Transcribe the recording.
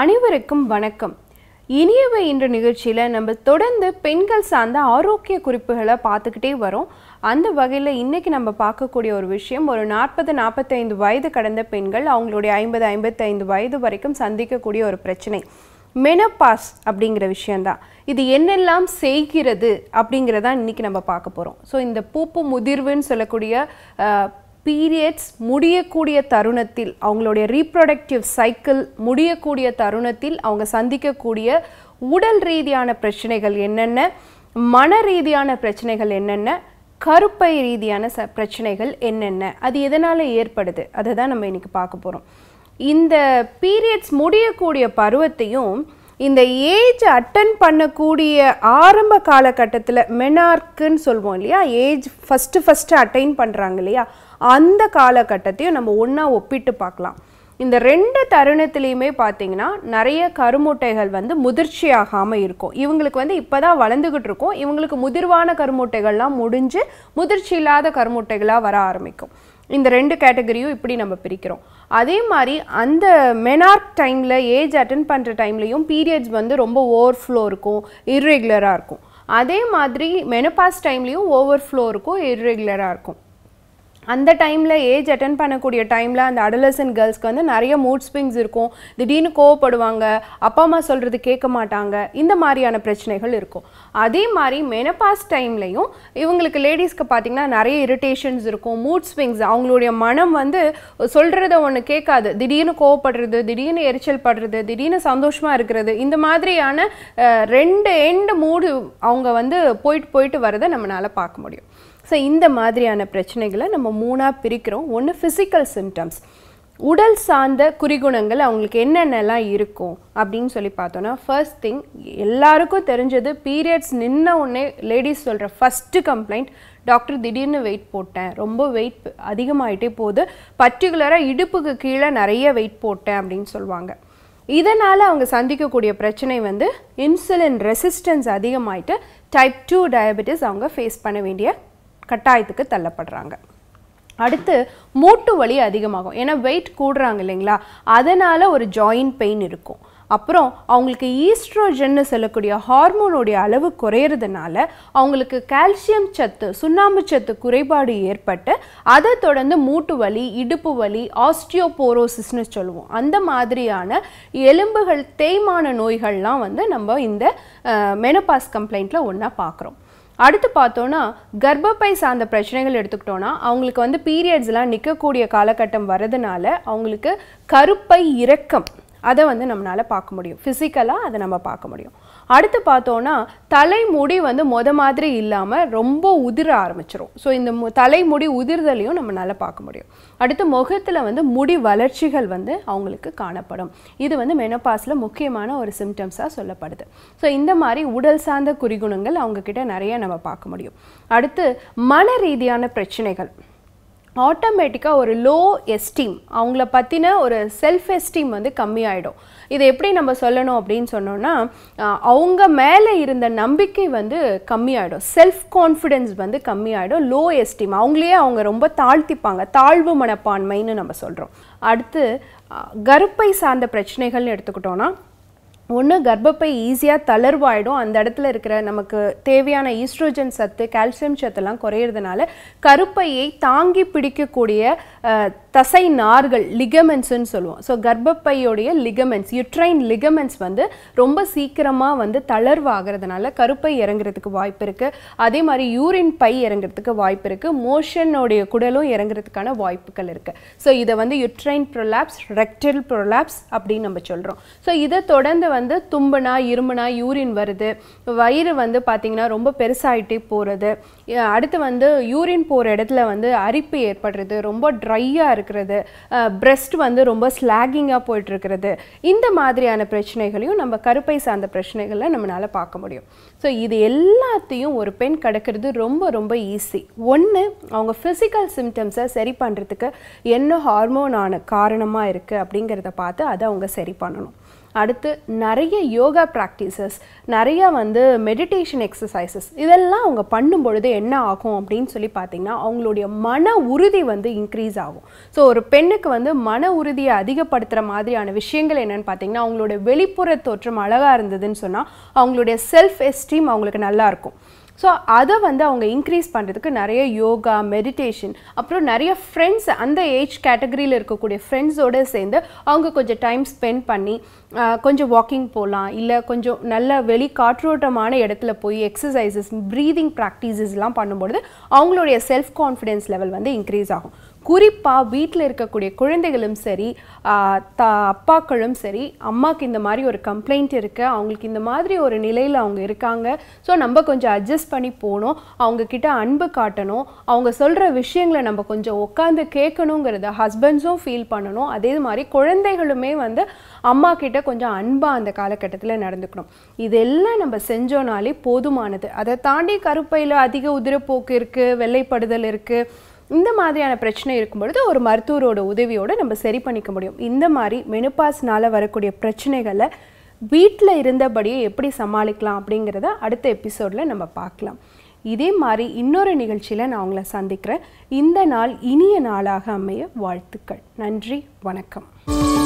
அனைவருக்கும் வணக்கம் இனியவை என்ற நிகழ்ச்சியில் நம்ம தொடர்ந்து பெண்கள் சார்ந்த ஆரோக்கிய குறிப்புகளை பார்த்துக்கிட்டே வரோம் அந்த வகையில் இன்றைக்கி நம்ம பார்க்கக்கூடிய ஒரு விஷயம் ஒரு நாற்பது நாற்பத்தைந்து வயது கடந்த பெண்கள் அவங்களுடைய ஐம்பது ஐம்பத்தைந்து வயது வரைக்கும் சந்திக்கக்கூடிய ஒரு பிரச்சனை மெனப்பாஸ் அப்படிங்கிற விஷயந்தான் இது என்னெல்லாம் செய்கிறது அப்படிங்கிறதான் இன்றைக்கி நம்ம பார்க்க போகிறோம் ஸோ இந்த பூப்பு முதிர்வுன்னு சொல்லக்கூடிய பீரியட்ஸ் முடியக்கூடிய தருணத்தில் அவங்களுடைய ரீப்ரொடக்டிவ் சைக்கிள் முடியக்கூடிய தருணத்தில் அவங்க சந்திக்கக்கூடிய உடல் ரீதியான பிரச்சனைகள் என்னென்ன மன ரீதியான பிரச்சனைகள் என்னென்ன கருப்பை ரீதியான ச பிரச்சனைகள் என்னென்ன அது எதனால் ஏற்படுது அதை தான் நம்ம இன்றைக்கி பார்க்க போகிறோம் இந்த பீரியட்ஸ் முடியக்கூடிய பருவத்தையும் இந்த ஏஜ் அட்டன் பண்ணக்கூடிய ஆரம்ப காலகட்டத்தில் மெனார்க்குன்னு சொல்லுவோம் இல்லையா ஏஜ் ஃபஸ்ட்டு ஃபஸ்ட்டு அட்டைன் பண்ணுறாங்க இல்லையா அந்த காலகட்டத்தையும் நம்ம ஒன்றா ஒப்பிட்டு பார்க்கலாம் இந்த ரெண்டு தருணத்துலேயுமே பார்த்தீங்கன்னா நிறைய கருமுட்டைகள் வந்து முதிர்ச்சியாகாமல் இருக்கும் இவங்களுக்கு வந்து இப்போ தான் வளர்ந்துக்கிட்டு இருக்கும் இவங்களுக்கு முதிர்வான கருமுட்டைகள்லாம் முடிஞ்சு முதிர்ச்சி இல்லாத கருமுட்டைகளாக வர ஆரம்பிக்கும் இந்த ரெண்டு கேட்டகரியும் இப்படி நம்ம பிரிக்கிறோம் அதே மாதிரி அந்த மெனார்க் டைமில் ஏஜ் அட்டன் பண்ணுற டைம்லையும் பீரியட்ஸ் வந்து ரொம்ப ஓவர் ஃப்ளோ இருக்கும் இர்ரெகுலராக இருக்கும் அதே மாதிரி மெனபாஸ் டைம்லேயும் ஓவர் ஃப்ளோ இருக்கும் இர்ரெகுலராக இருக்கும் அந்த டைமில் ஏஜ் அட்டன் பண்ணக்கூடிய டைமில் அந்த அடலசன் கேர்ள்ஸ்க்கு வந்து நிறைய மூட் ஸ்விங்ஸ் இருக்கும் திடீர்னு கோவப்படுவாங்க அப்பா அம்மா சொல்கிறது கேட்க மாட்டாங்க இந்த மாதிரியான பிரச்சனைகள் இருக்கும் அதே மாதிரி மெனபாஸ் டைம்லையும் இவங்களுக்கு லேடிஸ்க்கு பார்த்திங்கன்னா நிறைய இரிட்டேஷன்ஸ் இருக்கும் மூட் ஸ்விங்ஸ் அவங்களுடைய மனம் வந்து சொல்கிறத ஒன்று கேட்காது திடீர்னு கோவப்படுறது திடீர்னு எரிச்சல் படுறது திடீர்னு சந்தோஷமாக இருக்கிறது இந்த மாதிரியான ரெண்டு எண்டு மூடு அவங்க வந்து போயிட்டு போயிட்டு வரதை நம்மளால் பார்க்க முடியும் ஸோ இந்த மாதிரியான பிரச்சனைகளை நம்ம மூணாக பிரிக்கிறோம் ஒன்று ஃபிசிக்கல் சிம்டம்ஸ் உடல் சார்ந்த குறிகுணங்கள் அவங்களுக்கு என்னென்னலாம் இருக்கும் அப்படின்னு சொல்லி பார்த்தோன்னா ஃபர்ஸ்ட் திங் எல்லாருக்கும் தெரிஞ்சது பீரியட்ஸ் நின்ன உடனே லேடிஸ் சொல்கிற ஃபஸ்ட்டு கம்ப்ளைண்ட் டாக்டர் திடீர்னு வெயிட் போட்டேன் ரொம்ப வெயிட் அதிகமாகிட்டே போகுது பர்டிகுலராக இடுப்புக்கு கீழே நிறைய வெயிட் போட்டேன் அப்படின்னு சொல்லுவாங்க இதனால் அவங்க சந்திக்கக்கூடிய பிரச்சனை வந்து இன்சுலின் ரெசிஸ்டன்ஸ் அதிகமாகிட்டு டைப் டூ டயபெட்டிஸ் அவங்க ஃபேஸ் பண்ண வேண்டிய கட்டாயத்துக்கு தள்ளப்படுறாங்க அடுத்து மூட்டு வலி அதிகமாகும் ஏன்னா வெயிட் கூடுறாங்க இல்லைங்களா அதனால் ஒரு ஜாயின்ட் பெயின் இருக்கும் அப்புறம் அவங்களுக்கு ஈஸ்ட்ரோஜன்னு சொல்லக்கூடிய ஹார்மோனுடைய அளவு குறையிறதுனால அவங்களுக்கு கால்சியம் சத்து சுண்ணாம்பு சத்து குறைபாடு ஏற்பட்டு அதை தொடர்ந்து மூட்டு வலி இடுப்பு வலி ஆஸ்டியோபோரோசிஸ்னு சொல்லுவோம் அந்த மாதிரியான எலும்புகள் தேய்மான நோய்கள்லாம் வந்து நம்ம இந்த மெனபாஸ் கம்ப்ளைண்ட்டில் ஒன்றா பார்க்குறோம் அடுத்து பார்த்தோன்னா கர்ப்பப்பை சார்ந்த பிரச்சனைகள் எடுத்துக்கிட்டோன்னா அவங்களுக்கு வந்து பீரியட்ஸ்லாம் நிற்கக்கூடிய காலகட்டம் வரதுனால அவங்களுக்கு கருப்பை இறக்கம் அதை வந்து நம்மளால் பார்க்க முடியும் ஃபிசிக்கலாக அதை நம்ம பார்க்க முடியும் அடுத்து பார்த்தோன்னா தலைமுடி வந்து மொத மாதிரி இல்லாமல் ரொம்ப உதிர ஆரம்பிச்சிரும் ஸோ இந்த தலைமுடி உதிர்தலையும் நம்ம நல்லா பார்க்க முடியும் அடுத்து முகத்தில் வந்து முடி வளர்ச்சிகள் வந்து அவங்களுக்கு காணப்படும் இது வந்து மெனப்பாஸில் முக்கியமான ஒரு சிம்டம்ஸாக சொல்லப்படுது ஸோ இந்த மாதிரி உடல் சார்ந்த குறிகுணங்கள் அவங்கக்கிட்ட நிறைய நம்ம பார்க்க முடியும் அடுத்து மன ரீதியான பிரச்சனைகள் ஆட்டோமேட்டிக்காக ஒரு லோ எஸ்டீம் அவங்கள பற்றின ஒரு செல்ஃப் எஸ்டீம் வந்து கம்மியாயிடும் இது எப்படி நம்ம சொல்லணும் அப்படின்னு சொன்னோன்னா அவங்க மேலே இருந்த நம்பிக்கை வந்து கம்மியாயிடும் செல்ஃப் கான்ஃபிடென்ஸ் வந்து கம்மியாயிடும் லோ எஸ்டீம் அவங்களையே அவங்க ரொம்ப தாழ்த்திப்பாங்க தாழ்வு மனப்பான்மைன்னு நம்ம சொல்கிறோம் அடுத்து கருப்பை சார்ந்த பிரச்சனைகள்னு எடுத்துக்கிட்டோன்னா ஒன்று கர்ப்பப்பை ஈஸியாக தளர்வாயிடும் அந்த இடத்துல இருக்கிற நமக்கு தேவையான ஈஸ்ட்ரோஜன் சத்து கால்சியம் சத்தெல்லாம் குறையிறதுனால கருப்பையை தாங்கி பிடிக்கக்கூடிய தசை நார்கள் லிகமெண்ட்ஸ்ன்னு சொல்லுவோம் ஸோ கர்ப்பப்பையோடைய லிகமெண்ட்ஸ் யுட்ரைன் லிகமெண்ட்ஸ் வந்து ரொம்ப சீக்கிரமாக வந்து தளர்வாகிறதுனால கருப்பை இறங்குறதுக்கு வாய்ப்பு இருக்குது அதே மாதிரி யூரின் பை இறங்குறதுக்கு வாய்ப்பு இருக்குது மோஷனுடைய குடலும் இறங்குறதுக்கான வாய்ப்புகள் இருக்குது ஸோ இதை வந்து யுட்ரைன் ப்ரொலாப்ஸ் ரெக்டல் ப்ரொலாப்ஸ் அப்படின்னு நம்ம சொல்கிறோம் ஸோ இதை தொடர்ந்து வந்து தும்புனா இரும்புனா யூரின் வருது வயிறு வந்து பார்த்திங்கன்னா ரொம்ப பெருசாகிட்டே போகிறது அடுத்து வந்து யூரின் போகிற இடத்துல வந்து அரிப்பு ஏற்படுறது ரொம்ப ட்ரையாக இருக்கிறது பிரெஸ்ட் வந்து ரொம்ப ஸ்லாகிங்காக போயிட்டுருக்கிறது இந்த மாதிரியான பிரச்சனைகளையும் நம்ம கருப்பை சார்ந்த பிரச்சனைகளில் நம்மளால் பார்க்க முடியும் ஸோ இது எல்லாத்தையும் ஒரு பெண் கடக்கிறது ரொம்ப ரொம்ப ஈஸி ஒன்று அவங்க ஃபிசிக்கல் சிம்டம்ஸை சரி பண்ணுறதுக்கு என்ன ஹார்மோனான காரணமாக இருக்குது அப்படிங்கிறத பார்த்து அதை அவங்க சரி பண்ணணும் அடுத்து நிறைய யோகா ப்ராக்டிசஸ் நிறையா வந்து மெடிடேஷன் எக்ஸசைசஸ் இதெல்லாம் அவங்க பண்ணும் பொழுது என்ன ஆகும் அப்படின்னு சொல்லி பார்த்தீங்கன்னா அவங்களுடைய மன உறுதி வந்து இன்க்ரீஸ் ஆகும் ஸோ ஒரு பெண்ணுக்கு வந்து மன உறுதியை அதிகப்படுத்துகிற மாதிரியான விஷயங்கள் என்னென்னு பார்த்தீங்கன்னா அவங்களுடைய வெளிப்புற தோற்றம் அழகாக இருந்ததுன்னு சொன்னால் அவங்களுடைய செல்ஃப் எஸ்டீம் அவங்களுக்கு நல்லாயிருக்கும் ஸோ அதை வந்து அவங்க இன்க்ரீஸ் பண்ணுறதுக்கு நிறைய யோகா மெடிடேஷன் அப்புறம் நிறைய ஃப்ரெண்ட்ஸ் அந்த ஏஜ் கேட்டகரியில் இருக்கக்கூடிய ஃப்ரெண்ட்ஸோடு சேர்ந்து அவங்க கொஞ்சம் டைம் ஸ்பெண்ட் பண்ணி கொஞ்சம் வாக்கிங் போகலாம் இல்லை கொஞ்சம் நல்ல வெளி காற்றோட்டமான இடத்துல போய் எக்ஸசைசஸ் ப்ரீதிங் ப்ராக்டிசஸ்லாம் பண்ணும்பொழுது அவங்களுடைய செல்ஃப் கான்ஃபிடென்ஸ் லெவல் வந்து இன்க்ரீஸ் ஆகும் குறிப்பாக வீட்டில் இருக்கக்கூடிய குழந்தைகளும் சரி த அப்பாக்களும் சரி அம்மாவுக்கு இந்த மாதிரி ஒரு கம்ப்ளைண்ட் இருக்குது அவங்களுக்கு இந்த மாதிரி ஒரு நிலையில் அவங்க இருக்காங்க ஸோ நம்ம கொஞ்சம் அட்ஜஸ்ட் பண்ணி போகணும் அவங்கக்கிட்ட அன்பு காட்டணும் அவங்க சொல்கிற விஷயங்களை நம்ம கொஞ்சம் உட்காந்து கேட்கணுங்கிறத ஹஸ்பண்ட்ஸும் ஃபீல் பண்ணணும் அதே மாதிரி குழந்தைகளுமே வந்து அம்மா கிட்ட கொஞ்சம் அன்பாக அந்த காலகட்டத்தில் நடந்துக்கணும் இதெல்லாம் நம்ம செஞ்சோனாலே போதுமானது அதை தாண்டி கருப்பையில் அதிக உதிரப்போக்கு இருக்குது வெள்ளைப்படுதல் இருக்குது இந்த மாதிரியான பிரச்சனை இருக்கும் பொழுது ஒரு மருத்துவரோட உதவியோடு நம்ம சரி பண்ணிக்க முடியும் இந்த மாதிரி மெனுபாஸ்னால் வரக்கூடிய பிரச்சனைகளை வீட்டில் இருந்தபடியே எப்படி சமாளிக்கலாம் அப்படிங்கிறத அடுத்த எபிசோடில் நம்ம பார்க்கலாம் இதே மாதிரி இன்னொரு நிகழ்ச்சியில் நான் உங்களை சந்திக்கிறேன் இந்த நாள் இனிய நாளாக அமைய வாழ்த்துக்கள் நன்றி வணக்கம்